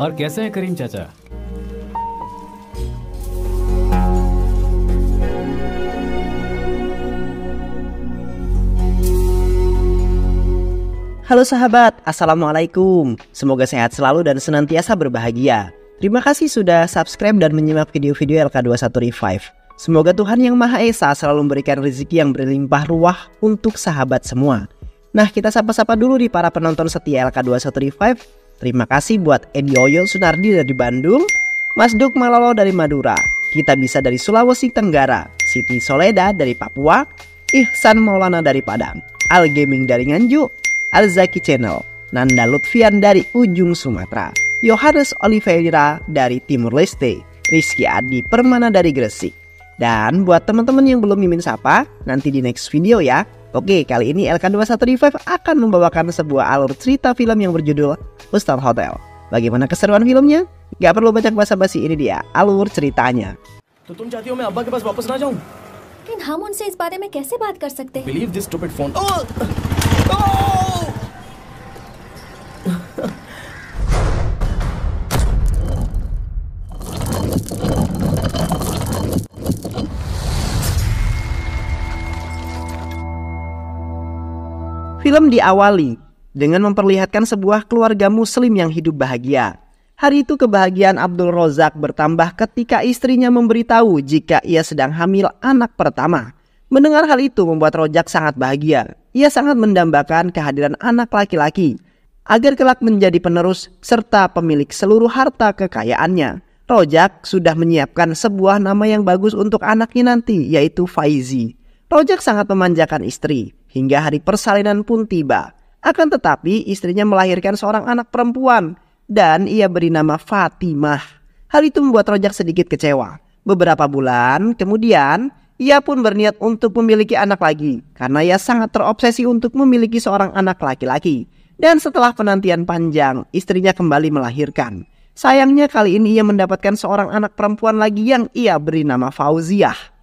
और कैसे हैं करीम चाचा Halo sahabat, Assalamualaikum. Semoga sehat selalu dan senantiasa berbahagia. Terima kasih sudah subscribe dan menyimak video-video LK21 Revive. Semoga Tuhan Yang Maha Esa selalu memberikan rezeki yang berlimpah ruah untuk sahabat semua. Nah, kita sapa-sapa dulu di para penonton setia LK21 Revive Terima kasih buat Edi Oyo Sunardi dari Bandung, Mas Duk Malolo dari Madura, Kita Bisa dari Sulawesi Tenggara, Siti Soleda dari Papua, Ihsan Maulana dari Padang, Al Gaming dari Nganjuk, Al Zaki Channel, Nanda Lutfian dari ujung Sumatera, Yohanes Oliveira dari Timur Leste, Rizky Adi Permana dari Gresik. Dan buat teman-teman yang belum mimin sapa, nanti di next video ya, Oke, kali ini lk 2135 akan membawakan sebuah alur cerita film yang berjudul Hostel Hotel. Bagaimana keseruan filmnya? Gak perlu banyak basa-basi, ini dia alur ceritanya. Believe this stupid phone. Oh! Oh! Film diawali dengan memperlihatkan sebuah keluarga muslim yang hidup bahagia. Hari itu kebahagiaan Abdul Rozak bertambah ketika istrinya memberitahu jika ia sedang hamil anak pertama. Mendengar hal itu membuat Rozak sangat bahagia. Ia sangat mendambakan kehadiran anak laki-laki agar kelak menjadi penerus serta pemilik seluruh harta kekayaannya. Rojak sudah menyiapkan sebuah nama yang bagus untuk anaknya nanti yaitu Faizi. Rojak sangat memanjakan istri, hingga hari persalinan pun tiba. Akan tetapi istrinya melahirkan seorang anak perempuan, dan ia beri nama Fatimah. Hal itu membuat Rojak sedikit kecewa. Beberapa bulan kemudian, ia pun berniat untuk memiliki anak lagi, karena ia sangat terobsesi untuk memiliki seorang anak laki-laki. Dan setelah penantian panjang, istrinya kembali melahirkan. Sayangnya kali ini ia mendapatkan seorang anak perempuan lagi yang ia beri nama Fauziah.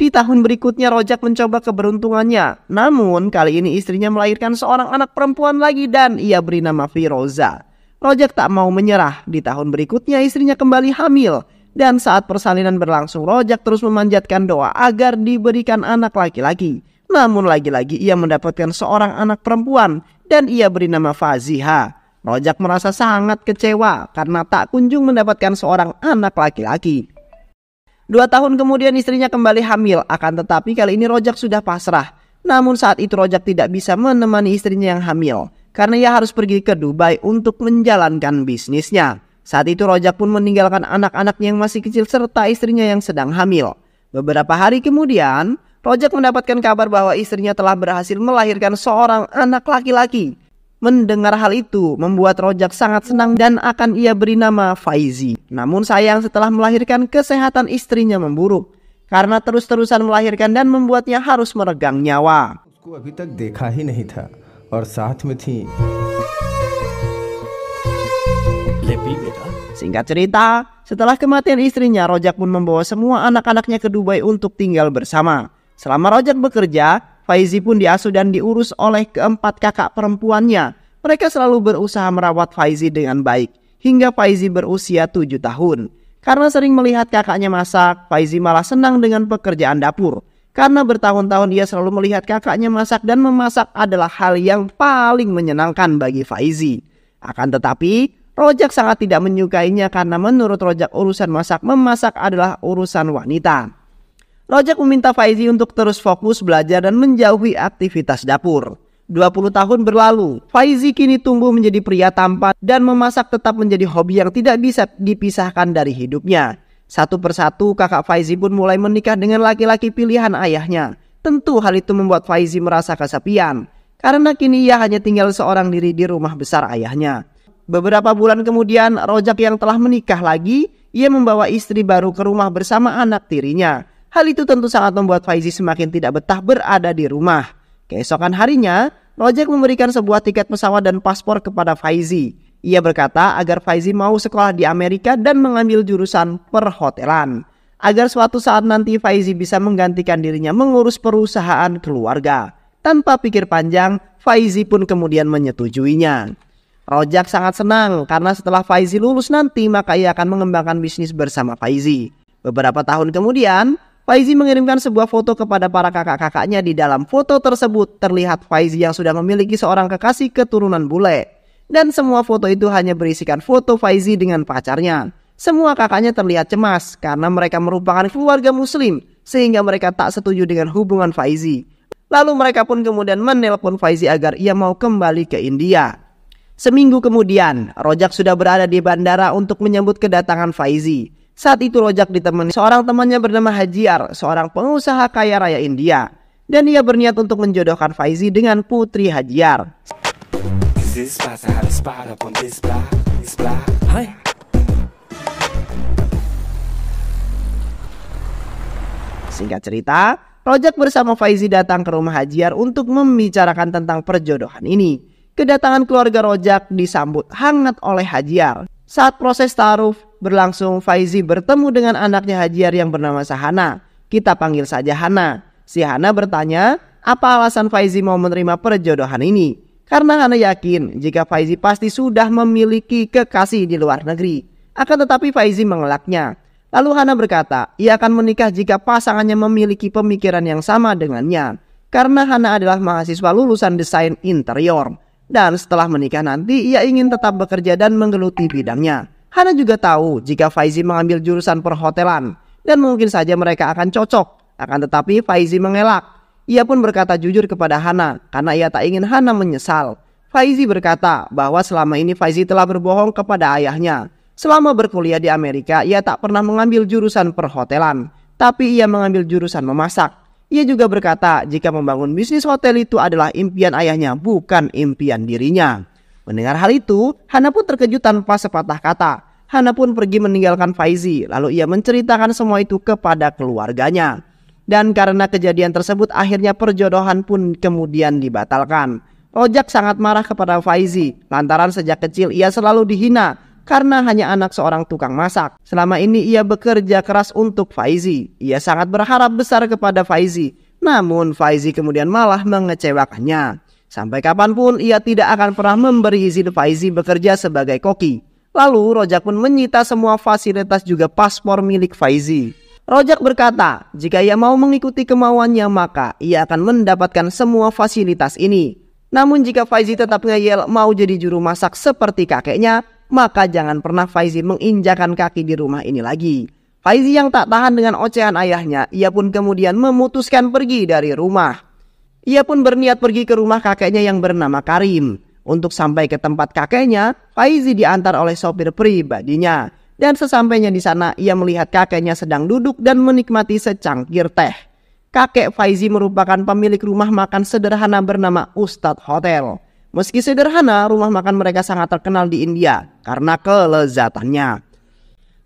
Di tahun berikutnya Rojak mencoba keberuntungannya. Namun kali ini istrinya melahirkan seorang anak perempuan lagi dan ia beri nama Firoza. Rojak tak mau menyerah. Di tahun berikutnya istrinya kembali hamil. Dan saat persalinan berlangsung Rojak terus memanjatkan doa agar diberikan anak laki-laki. Namun lagi-lagi ia mendapatkan seorang anak perempuan dan ia beri nama Faziha. Rojak merasa sangat kecewa karena tak kunjung mendapatkan seorang anak laki-laki. Dua tahun kemudian istrinya kembali hamil, akan tetapi kali ini Rojak sudah pasrah. Namun saat itu Rojak tidak bisa menemani istrinya yang hamil, karena ia harus pergi ke Dubai untuk menjalankan bisnisnya. Saat itu Rojak pun meninggalkan anak-anaknya yang masih kecil serta istrinya yang sedang hamil. Beberapa hari kemudian, Rojak mendapatkan kabar bahwa istrinya telah berhasil melahirkan seorang anak laki-laki mendengar hal itu membuat Rojak sangat senang dan akan ia beri nama Faizi. Namun sayang setelah melahirkan kesehatan istrinya memburuk karena terus-terusan melahirkan dan membuatnya harus meregang nyawa. Singkat cerita, setelah kematian istrinya, Rojak pun membawa semua anak-anaknya ke Dubai untuk tinggal bersama. Selama Rojak bekerja, Faizi pun diasuh dan diurus oleh keempat kakak perempuannya. Mereka selalu berusaha merawat Faizi dengan baik, hingga Faizi berusia tujuh tahun. Karena sering melihat kakaknya masak, Faizi malah senang dengan pekerjaan dapur. Karena bertahun-tahun dia selalu melihat kakaknya masak dan memasak adalah hal yang paling menyenangkan bagi Faizi. Akan tetapi, Rojak sangat tidak menyukainya karena menurut Rojak urusan masak memasak adalah urusan wanita. Rojak meminta Faizi untuk terus fokus belajar dan menjauhi aktivitas dapur. 20 tahun berlalu, Faizi kini tumbuh menjadi pria tampan dan memasak tetap menjadi hobi yang tidak bisa dipisahkan dari hidupnya. Satu persatu kakak Faizi pun mulai menikah dengan laki-laki pilihan ayahnya. Tentu hal itu membuat Faizi merasa kesepian karena kini ia hanya tinggal seorang diri di rumah besar ayahnya. Beberapa bulan kemudian, Rojak yang telah menikah lagi, ia membawa istri baru ke rumah bersama anak tirinya. Hal itu tentu sangat membuat Faizi semakin tidak betah berada di rumah. Keesokan harinya, Rojek memberikan sebuah tiket pesawat dan paspor kepada Faizi. Ia berkata agar Faizi mau sekolah di Amerika dan mengambil jurusan perhotelan. Agar suatu saat nanti Faizi bisa menggantikan dirinya mengurus perusahaan keluarga. Tanpa pikir panjang, Faizi pun kemudian menyetujuinya. Rojak sangat senang karena setelah Faizi lulus nanti maka ia akan mengembangkan bisnis bersama Faizi. Beberapa tahun kemudian, Faizi mengirimkan sebuah foto kepada para kakak-kakaknya di dalam foto tersebut terlihat Faizi yang sudah memiliki seorang kekasih keturunan bule. Dan semua foto itu hanya berisikan foto Faizi dengan pacarnya. Semua kakaknya terlihat cemas karena mereka merupakan keluarga muslim sehingga mereka tak setuju dengan hubungan Faizi. Lalu mereka pun kemudian menelpon Faizi agar ia mau kembali ke India. Seminggu kemudian, Rojak sudah berada di bandara untuk menyambut kedatangan Faizi. Saat itu Rojak ditemani seorang temannya bernama Hajiar, seorang pengusaha kaya raya India. Dan ia berniat untuk menjodohkan Faizi dengan putri Hajiar. Singkat cerita, Rojak bersama Faizi datang ke rumah Hajiar untuk membicarakan tentang perjodohan ini. Kedatangan keluarga Rojak disambut hangat oleh Hajiar. Saat proses taruf berlangsung, Faizi bertemu dengan anaknya Hajar yang bernama Sahana. Kita panggil saja Hana. Si Hana bertanya, apa alasan Faizi mau menerima perjodohan ini? Karena Hana yakin jika Faizi pasti sudah memiliki kekasih di luar negeri. Akan tetapi Faizi mengelaknya. Lalu Hana berkata, ia akan menikah jika pasangannya memiliki pemikiran yang sama dengannya. Karena Hana adalah mahasiswa lulusan desain interior. Dan setelah menikah nanti, ia ingin tetap bekerja dan menggeluti bidangnya. Hana juga tahu jika Faizi mengambil jurusan perhotelan dan mungkin saja mereka akan cocok. Akan tetapi Faizi mengelak. Ia pun berkata jujur kepada Hana karena ia tak ingin Hana menyesal. Faizi berkata bahwa selama ini Faizi telah berbohong kepada ayahnya. Selama berkuliah di Amerika, ia tak pernah mengambil jurusan perhotelan, tapi ia mengambil jurusan memasak. Ia juga berkata jika membangun bisnis hotel itu adalah impian ayahnya bukan impian dirinya. Mendengar hal itu, Hana pun terkejut tanpa sepatah kata. Hana pun pergi meninggalkan Faizi, lalu ia menceritakan semua itu kepada keluarganya. Dan karena kejadian tersebut akhirnya perjodohan pun kemudian dibatalkan. Ojak sangat marah kepada Faizi lantaran sejak kecil ia selalu dihina karena hanya anak seorang tukang masak. Selama ini ia bekerja keras untuk Faizi. Ia sangat berharap besar kepada Faizi. Namun Faizi kemudian malah mengecewakannya. Sampai kapanpun ia tidak akan pernah memberi izin Faizi bekerja sebagai koki. Lalu Rojak pun menyita semua fasilitas juga paspor milik Faizi. Rojak berkata, jika ia mau mengikuti kemauannya maka ia akan mendapatkan semua fasilitas ini. Namun jika Faizi tetap ngeyel mau jadi juru masak seperti kakeknya, maka jangan pernah Faizi menginjakan kaki di rumah ini lagi. Faizi yang tak tahan dengan ocehan ayahnya, ia pun kemudian memutuskan pergi dari rumah. Ia pun berniat pergi ke rumah kakeknya yang bernama Karim. Untuk sampai ke tempat kakeknya, Faizi diantar oleh sopir pribadinya. Dan sesampainya di sana, ia melihat kakeknya sedang duduk dan menikmati secangkir teh kakek Faizi merupakan pemilik rumah makan sederhana bernama Ustadz Hotel. Meski sederhana, rumah makan mereka sangat terkenal di India karena kelezatannya.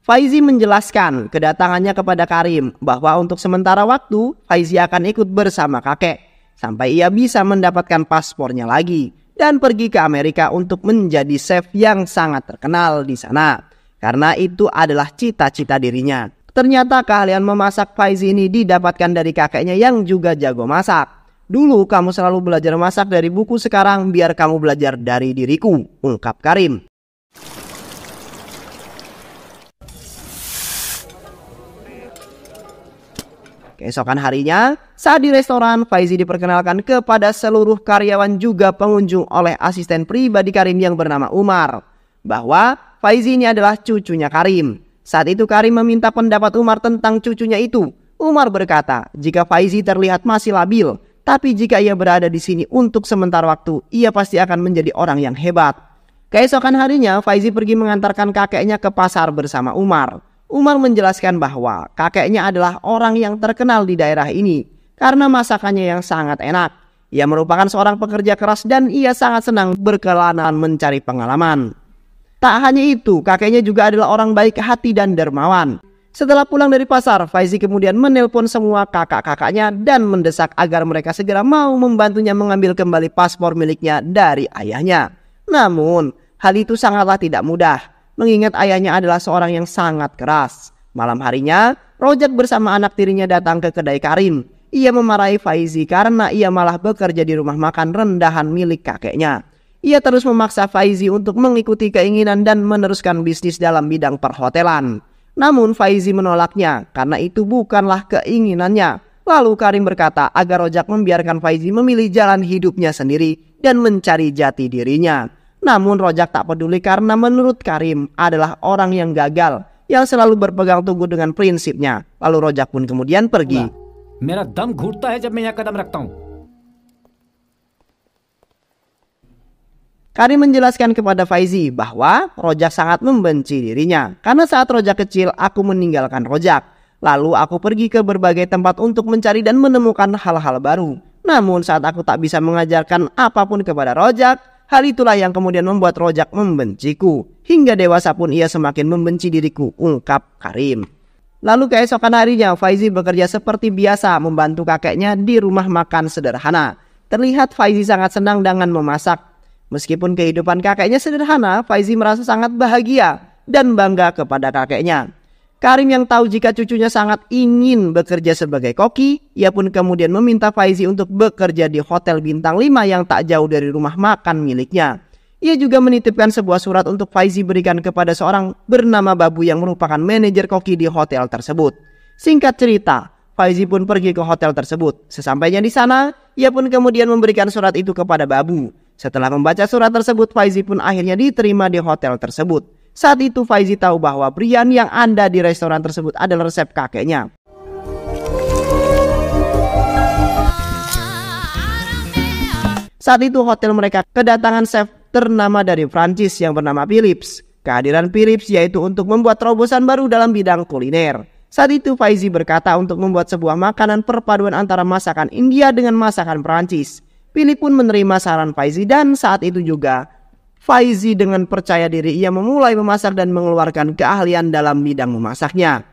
Faizi menjelaskan kedatangannya kepada Karim bahwa untuk sementara waktu Faizi akan ikut bersama kakek sampai ia bisa mendapatkan paspornya lagi dan pergi ke Amerika untuk menjadi chef yang sangat terkenal di sana karena itu adalah cita-cita dirinya. Ternyata keahlian memasak Faizi ini didapatkan dari kakeknya yang juga jago masak. Dulu kamu selalu belajar masak dari buku, sekarang biar kamu belajar dari diriku, ungkap Karim. Keesokan harinya, saat di restoran, Faizi diperkenalkan kepada seluruh karyawan juga pengunjung oleh asisten pribadi Karim yang bernama Umar. Bahwa Faizi ini adalah cucunya Karim. Saat itu Karim meminta pendapat Umar tentang cucunya itu. Umar berkata, jika Faizi terlihat masih labil, tapi jika ia berada di sini untuk sementara waktu, ia pasti akan menjadi orang yang hebat. Keesokan harinya, Faizi pergi mengantarkan kakeknya ke pasar bersama Umar. Umar menjelaskan bahwa kakeknya adalah orang yang terkenal di daerah ini karena masakannya yang sangat enak. Ia merupakan seorang pekerja keras dan ia sangat senang berkelana mencari pengalaman. Tak hanya itu, kakeknya juga adalah orang baik hati dan dermawan. Setelah pulang dari pasar, Faizi kemudian menelpon semua kakak-kakaknya dan mendesak agar mereka segera mau membantunya mengambil kembali paspor miliknya dari ayahnya. Namun, hal itu sangatlah tidak mudah, mengingat ayahnya adalah seorang yang sangat keras. Malam harinya, Rojak bersama anak tirinya datang ke kedai Karim. Ia memarahi Faizi karena ia malah bekerja di rumah makan rendahan milik kakeknya. Ia terus memaksa Faizi untuk mengikuti keinginan dan meneruskan bisnis dalam bidang perhotelan. Namun Faizi menolaknya karena itu bukanlah keinginannya. Lalu Karim berkata agar Rojak membiarkan Faizi memilih jalan hidupnya sendiri dan mencari jati dirinya. Namun Rojak tak peduli karena menurut Karim adalah orang yang gagal yang selalu berpegang teguh dengan prinsipnya. Lalu Rojak pun kemudian pergi. Mera Karim menjelaskan kepada Faizi bahwa Rojak sangat membenci dirinya karena saat Rojak kecil aku meninggalkan Rojak. Lalu aku pergi ke berbagai tempat untuk mencari dan menemukan hal-hal baru. Namun saat aku tak bisa mengajarkan apapun kepada Rojak, hal itulah yang kemudian membuat Rojak membenciku. Hingga dewasa pun ia semakin membenci diriku, ungkap Karim. Lalu keesokan harinya Faizi bekerja seperti biasa membantu kakeknya di rumah makan sederhana. Terlihat Faizi sangat senang dengan memasak Meskipun kehidupan kakeknya sederhana, Faizi merasa sangat bahagia dan bangga kepada kakeknya. Karim yang tahu jika cucunya sangat ingin bekerja sebagai koki, ia pun kemudian meminta Faizi untuk bekerja di hotel bintang 5 yang tak jauh dari rumah makan miliknya. Ia juga menitipkan sebuah surat untuk Faizi berikan kepada seorang bernama Babu yang merupakan manajer koki di hotel tersebut. Singkat cerita, Faizi pun pergi ke hotel tersebut. Sesampainya di sana, ia pun kemudian memberikan surat itu kepada Babu. Setelah membaca surat tersebut, Faizi pun akhirnya diterima di hotel tersebut. Saat itu Faizi tahu bahwa Brian yang ada di restoran tersebut adalah resep kakeknya. Saat itu hotel mereka kedatangan chef ternama dari Prancis yang bernama Philips. Kehadiran Philips yaitu untuk membuat terobosan baru dalam bidang kuliner. Saat itu Faizi berkata untuk membuat sebuah makanan perpaduan antara masakan India dengan masakan Prancis. Pili pun menerima saran Faizi dan saat itu juga Faizi dengan percaya diri ia memulai memasak dan mengeluarkan keahlian dalam bidang memasaknya.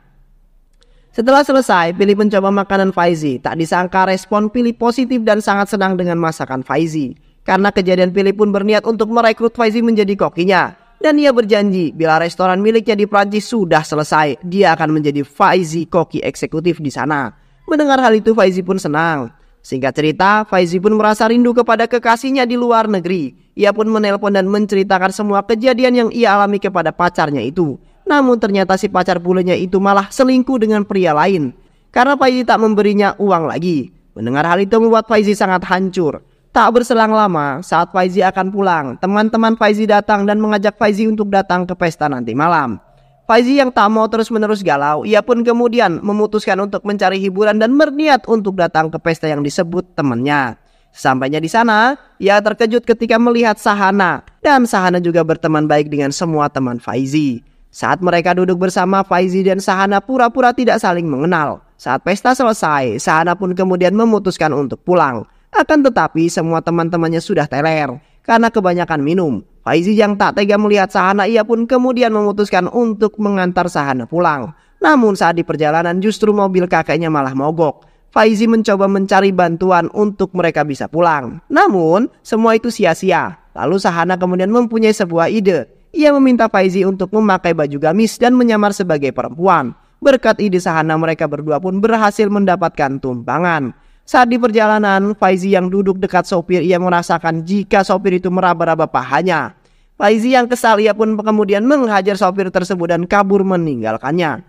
Setelah selesai, Pili mencoba makanan Faizi. Tak disangka respon Pili positif dan sangat senang dengan masakan Faizi. Karena kejadian Pili pun berniat untuk merekrut Faizi menjadi kokinya. Dan ia berjanji bila restoran miliknya di Prancis sudah selesai, dia akan menjadi Faizi koki eksekutif di sana. Mendengar hal itu Faizi pun senang. Singkat cerita, Faizi pun merasa rindu kepada kekasihnya di luar negeri. Ia pun menelpon dan menceritakan semua kejadian yang ia alami kepada pacarnya itu. Namun ternyata si pacar bulenya itu malah selingkuh dengan pria lain. Karena Faizi tak memberinya uang lagi. Mendengar hal itu membuat Faizi sangat hancur. Tak berselang lama, saat Faizi akan pulang, teman-teman Faizi datang dan mengajak Faizi untuk datang ke pesta nanti malam. Faizi yang tak mau terus-menerus galau, ia pun kemudian memutuskan untuk mencari hiburan dan berniat untuk datang ke pesta yang disebut temannya. Sampainya di sana, ia terkejut ketika melihat Sahana dan Sahana juga berteman baik dengan semua teman Faizi. Saat mereka duduk bersama, Faizi dan Sahana pura-pura tidak saling mengenal. Saat pesta selesai, Sahana pun kemudian memutuskan untuk pulang. Akan tetapi, semua teman-temannya sudah teler karena kebanyakan minum. Faizi yang tak tega melihat Sahana ia pun kemudian memutuskan untuk mengantar Sahana pulang. Namun saat di perjalanan justru mobil kakeknya malah mogok. Faizi mencoba mencari bantuan untuk mereka bisa pulang. Namun semua itu sia-sia. Lalu Sahana kemudian mempunyai sebuah ide. Ia meminta Faizi untuk memakai baju gamis dan menyamar sebagai perempuan. Berkat ide Sahana mereka berdua pun berhasil mendapatkan tumpangan. Saat di perjalanan, Faizi yang duduk dekat sopir ia merasakan jika sopir itu meraba-raba pahanya. Faizi yang kesal ia pun kemudian menghajar sopir tersebut dan kabur meninggalkannya.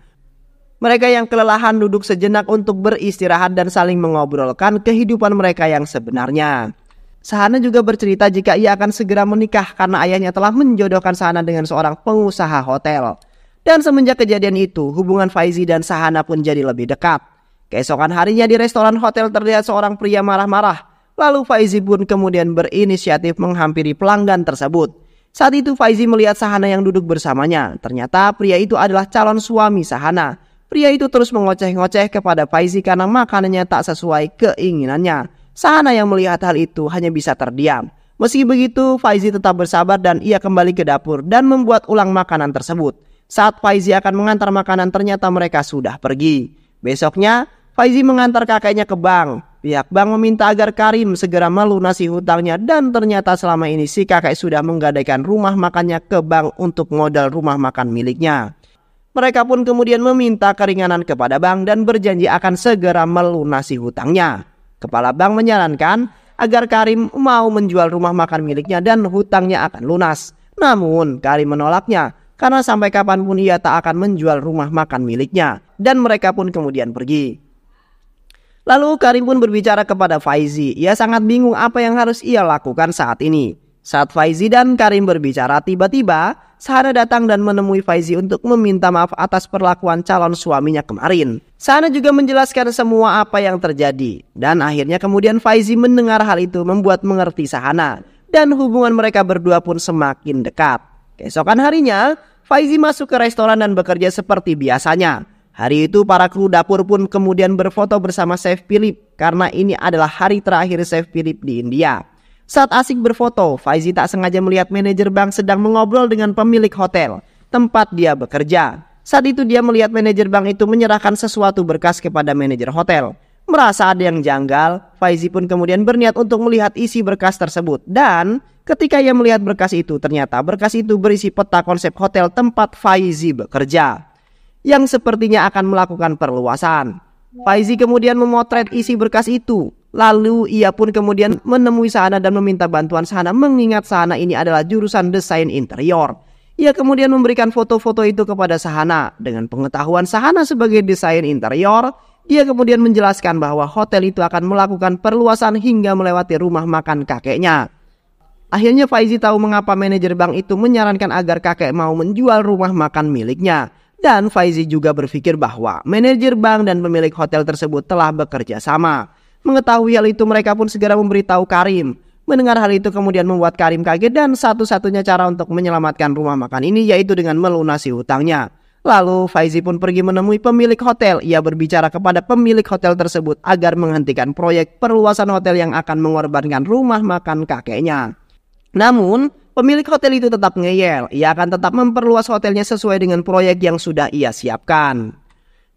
Mereka yang kelelahan duduk sejenak untuk beristirahat dan saling mengobrolkan kehidupan mereka yang sebenarnya. Sahana juga bercerita jika ia akan segera menikah karena ayahnya telah menjodohkan Sahana dengan seorang pengusaha hotel. Dan semenjak kejadian itu, hubungan Faizi dan Sahana pun jadi lebih dekat. Keesokan harinya di restoran hotel terlihat seorang pria marah-marah. Lalu Faizi pun kemudian berinisiatif menghampiri pelanggan tersebut. Saat itu Faizi melihat Sahana yang duduk bersamanya. Ternyata pria itu adalah calon suami Sahana. Pria itu terus mengoceh-ngoceh kepada Faizi karena makanannya tak sesuai keinginannya. Sahana yang melihat hal itu hanya bisa terdiam. Meski begitu, Faizi tetap bersabar dan ia kembali ke dapur dan membuat ulang makanan tersebut. Saat Faizi akan mengantar makanan ternyata mereka sudah pergi. Besoknya, Faizi mengantar kakeknya ke bank. Pihak bank meminta agar Karim segera melunasi hutangnya dan ternyata selama ini si kakek sudah menggadaikan rumah makannya ke bank untuk modal rumah makan miliknya. Mereka pun kemudian meminta keringanan kepada bank dan berjanji akan segera melunasi hutangnya. Kepala bank menyarankan agar Karim mau menjual rumah makan miliknya dan hutangnya akan lunas. Namun Karim menolaknya karena sampai kapanpun ia tak akan menjual rumah makan miliknya. Dan mereka pun kemudian pergi. Lalu Karim pun berbicara kepada Faizi. Ia sangat bingung apa yang harus ia lakukan saat ini. Saat Faizi dan Karim berbicara, tiba-tiba Sana datang dan menemui Faizi untuk meminta maaf atas perlakuan calon suaminya kemarin. Sana juga menjelaskan semua apa yang terjadi. Dan akhirnya kemudian Faizi mendengar hal itu membuat mengerti Sahana. Dan hubungan mereka berdua pun semakin dekat. Keesokan harinya, Faizi masuk ke restoran dan bekerja seperti biasanya. Hari itu para kru dapur pun kemudian berfoto bersama Chef Philip karena ini adalah hari terakhir Chef Philip di India. Saat asik berfoto, Faizi tak sengaja melihat manajer bank sedang mengobrol dengan pemilik hotel tempat dia bekerja. Saat itu dia melihat manajer bank itu menyerahkan sesuatu berkas kepada manajer hotel. Merasa ada yang janggal, Faizi pun kemudian berniat untuk melihat isi berkas tersebut. Dan ketika ia melihat berkas itu, ternyata berkas itu berisi peta konsep hotel tempat Faizi bekerja yang sepertinya akan melakukan perluasan. Faizi kemudian memotret isi berkas itu. Lalu ia pun kemudian menemui Sahana dan meminta bantuan Sahana mengingat Sahana ini adalah jurusan desain interior. Ia kemudian memberikan foto-foto itu kepada Sahana. Dengan pengetahuan Sahana sebagai desain interior, dia kemudian menjelaskan bahwa hotel itu akan melakukan perluasan hingga melewati rumah makan kakeknya. Akhirnya Faizi tahu mengapa manajer bank itu menyarankan agar kakek mau menjual rumah makan miliknya. Dan Faizi juga berpikir bahwa manajer bank dan pemilik hotel tersebut telah bekerja sama. Mengetahui hal itu mereka pun segera memberitahu Karim. Mendengar hal itu kemudian membuat Karim kaget dan satu-satunya cara untuk menyelamatkan rumah makan ini yaitu dengan melunasi hutangnya. Lalu Faizi pun pergi menemui pemilik hotel. Ia berbicara kepada pemilik hotel tersebut agar menghentikan proyek perluasan hotel yang akan mengorbankan rumah makan kakeknya. Namun, Pemilik hotel itu tetap ngeyel, ia akan tetap memperluas hotelnya sesuai dengan proyek yang sudah ia siapkan.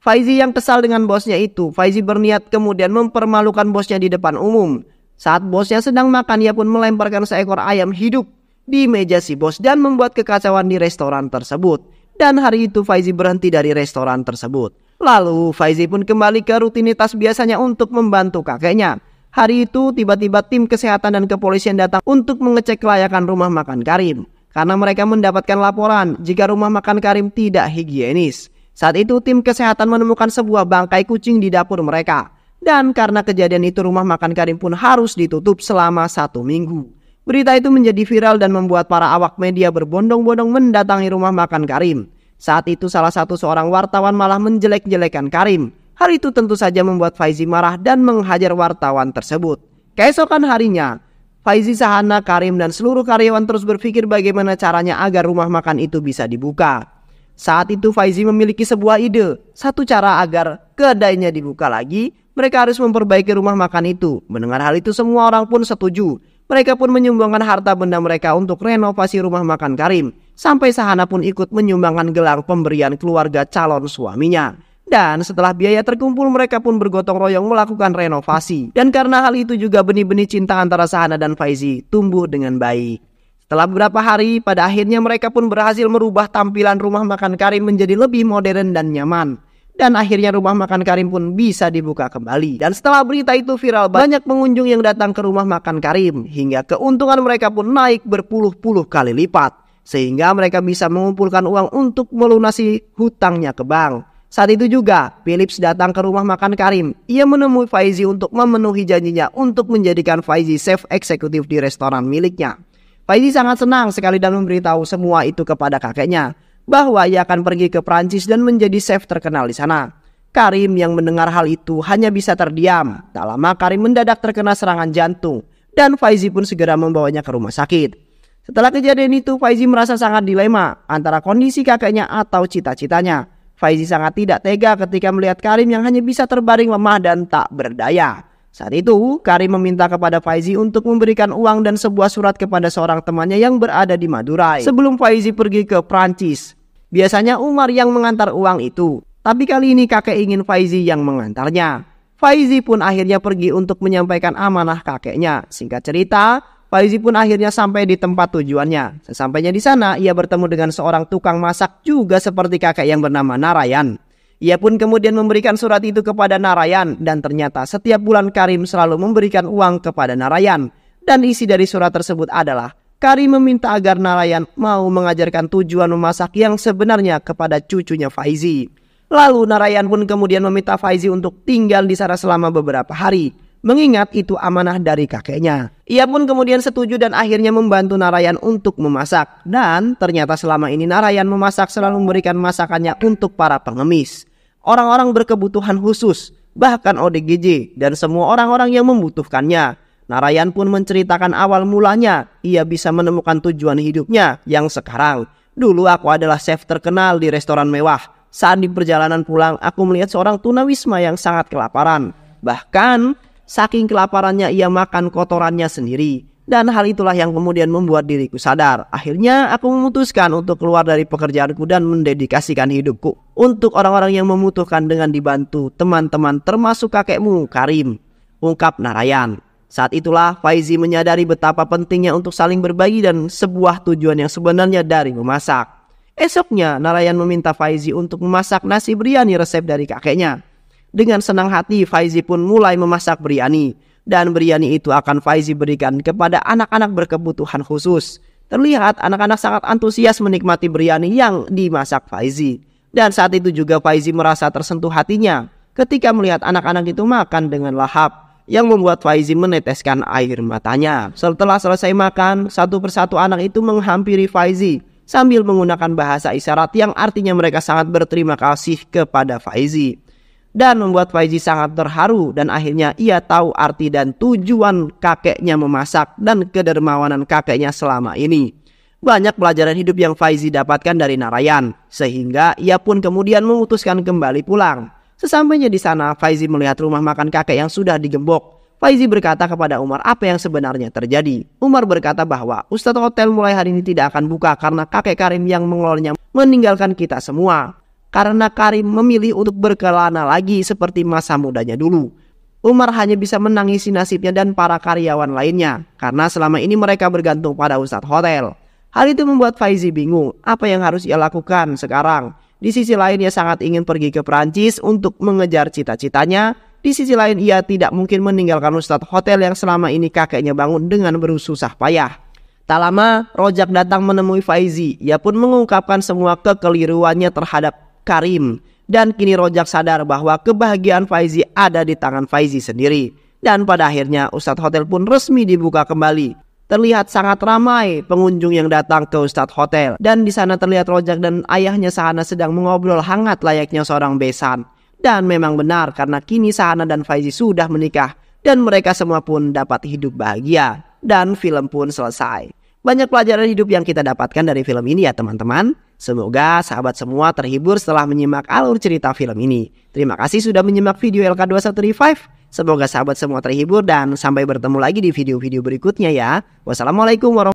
Faizi yang kesal dengan bosnya itu, Faizi berniat kemudian mempermalukan bosnya di depan umum. Saat bosnya sedang makan, ia pun melemparkan seekor ayam hidup di meja si bos dan membuat kekacauan di restoran tersebut. Dan hari itu Faizi berhenti dari restoran tersebut. Lalu Faizi pun kembali ke rutinitas biasanya untuk membantu kakeknya. Hari itu tiba-tiba tim kesehatan dan kepolisian datang untuk mengecek kelayakan rumah makan Karim karena mereka mendapatkan laporan jika rumah makan Karim tidak higienis. Saat itu tim kesehatan menemukan sebuah bangkai kucing di dapur mereka dan karena kejadian itu rumah makan Karim pun harus ditutup selama satu minggu. Berita itu menjadi viral dan membuat para awak media berbondong-bondong mendatangi rumah makan Karim. Saat itu salah satu seorang wartawan malah menjelek-jelekan Karim Hal itu tentu saja membuat Faizi marah dan menghajar wartawan tersebut. Keesokan harinya, Faizi Sahana, Karim, dan seluruh karyawan terus berpikir bagaimana caranya agar rumah makan itu bisa dibuka. Saat itu Faizi memiliki sebuah ide, satu cara agar kedainya dibuka lagi, mereka harus memperbaiki rumah makan itu. Mendengar hal itu semua orang pun setuju. Mereka pun menyumbangkan harta benda mereka untuk renovasi rumah makan Karim. Sampai Sahana pun ikut menyumbangkan gelang pemberian keluarga calon suaminya. Dan setelah biaya terkumpul mereka pun bergotong royong melakukan renovasi. Dan karena hal itu juga benih-benih cinta antara Sahana dan Faizi tumbuh dengan baik. Setelah beberapa hari, pada akhirnya mereka pun berhasil merubah tampilan rumah makan Karim menjadi lebih modern dan nyaman. Dan akhirnya rumah makan Karim pun bisa dibuka kembali. Dan setelah berita itu viral, banyak pengunjung yang datang ke rumah makan Karim. Hingga keuntungan mereka pun naik berpuluh-puluh kali lipat. Sehingga mereka bisa mengumpulkan uang untuk melunasi hutangnya ke bank. Saat itu juga, Philips datang ke rumah makan Karim. Ia menemui Faizi untuk memenuhi janjinya untuk menjadikan Faizi chef eksekutif di restoran miliknya. Faizi sangat senang sekali dan memberitahu semua itu kepada kakeknya bahwa ia akan pergi ke Prancis dan menjadi chef terkenal di sana. Karim yang mendengar hal itu hanya bisa terdiam. Tak lama Karim mendadak terkena serangan jantung dan Faizi pun segera membawanya ke rumah sakit. Setelah kejadian itu Faizi merasa sangat dilema antara kondisi kakeknya atau cita-citanya. Faizi sangat tidak tega ketika melihat Karim yang hanya bisa terbaring lemah dan tak berdaya. Saat itu, Karim meminta kepada Faizi untuk memberikan uang dan sebuah surat kepada seorang temannya yang berada di Madurai sebelum Faizi pergi ke Prancis. Biasanya Umar yang mengantar uang itu, tapi kali ini kakek ingin Faizi yang mengantarnya. Faizi pun akhirnya pergi untuk menyampaikan amanah kakeknya. Singkat cerita, Faizi pun akhirnya sampai di tempat tujuannya. Sesampainya di sana, ia bertemu dengan seorang tukang masak juga seperti kakek yang bernama Narayan. Ia pun kemudian memberikan surat itu kepada Narayan dan ternyata setiap bulan Karim selalu memberikan uang kepada Narayan. Dan isi dari surat tersebut adalah Karim meminta agar Narayan mau mengajarkan tujuan memasak yang sebenarnya kepada cucunya Faizi. Lalu Narayan pun kemudian meminta Faizi untuk tinggal di sana selama beberapa hari mengingat itu amanah dari kakeknya. Ia pun kemudian setuju dan akhirnya membantu Narayan untuk memasak. Dan ternyata selama ini Narayan memasak selalu memberikan masakannya untuk para pengemis. Orang-orang berkebutuhan khusus, bahkan ODGJ dan semua orang-orang yang membutuhkannya. Narayan pun menceritakan awal mulanya ia bisa menemukan tujuan hidupnya yang sekarang. Dulu aku adalah chef terkenal di restoran mewah. Saat di perjalanan pulang, aku melihat seorang tunawisma yang sangat kelaparan. Bahkan Saking kelaparannya ia makan kotorannya sendiri. Dan hal itulah yang kemudian membuat diriku sadar. Akhirnya aku memutuskan untuk keluar dari pekerjaanku dan mendedikasikan hidupku untuk orang-orang yang membutuhkan dengan dibantu teman-teman termasuk kakekmu Karim. Ungkap Narayan. Saat itulah Faizi menyadari betapa pentingnya untuk saling berbagi dan sebuah tujuan yang sebenarnya dari memasak. Esoknya Narayan meminta Faizi untuk memasak nasi biryani resep dari kakeknya. Dengan senang hati Faizi pun mulai memasak biryani dan biryani itu akan Faizi berikan kepada anak-anak berkebutuhan khusus. Terlihat anak-anak sangat antusias menikmati biryani yang dimasak Faizi. Dan saat itu juga Faizi merasa tersentuh hatinya ketika melihat anak-anak itu makan dengan lahap yang membuat Faizi meneteskan air matanya. Setelah selesai makan, satu persatu anak itu menghampiri Faizi sambil menggunakan bahasa isyarat yang artinya mereka sangat berterima kasih kepada Faizi dan membuat Faizi sangat terharu dan akhirnya ia tahu arti dan tujuan kakeknya memasak dan kedermawanan kakeknya selama ini. Banyak pelajaran hidup yang Faizi dapatkan dari Narayan, sehingga ia pun kemudian memutuskan kembali pulang. Sesampainya di sana, Faizi melihat rumah makan kakek yang sudah digembok. Faizi berkata kepada Umar apa yang sebenarnya terjadi. Umar berkata bahwa Ustadz Hotel mulai hari ini tidak akan buka karena kakek Karim yang mengelolanya meninggalkan kita semua karena Karim memilih untuk berkelana lagi seperti masa mudanya dulu. Umar hanya bisa menangisi nasibnya dan para karyawan lainnya karena selama ini mereka bergantung pada Ustadz Hotel. Hal itu membuat Faizi bingung apa yang harus ia lakukan sekarang. Di sisi lain ia sangat ingin pergi ke Perancis untuk mengejar cita-citanya. Di sisi lain ia tidak mungkin meninggalkan Ustadz Hotel yang selama ini kakeknya bangun dengan berususah payah. Tak lama, Rojak datang menemui Faizi. Ia pun mengungkapkan semua kekeliruannya terhadap Karim. Dan kini Rojak sadar bahwa kebahagiaan Faizi ada di tangan Faizi sendiri. Dan pada akhirnya Ustadz Hotel pun resmi dibuka kembali terlihat sangat ramai pengunjung yang datang ke Ustadz Hotel. Dan di sana terlihat Rojak dan ayahnya Sahana sedang mengobrol hangat layaknya seorang besan. Dan memang benar karena kini Sahana dan Faizi sudah menikah dan mereka semua pun dapat hidup bahagia. Dan film pun selesai. Banyak pelajaran hidup yang kita dapatkan dari film ini ya teman-teman. Semoga sahabat semua terhibur setelah menyimak alur cerita film ini. Terima kasih sudah menyimak video lk 2135 Semoga sahabat semua terhibur dan sampai bertemu lagi di video-video berikutnya ya. Wassalamualaikum warahmatullahi wabarakatuh.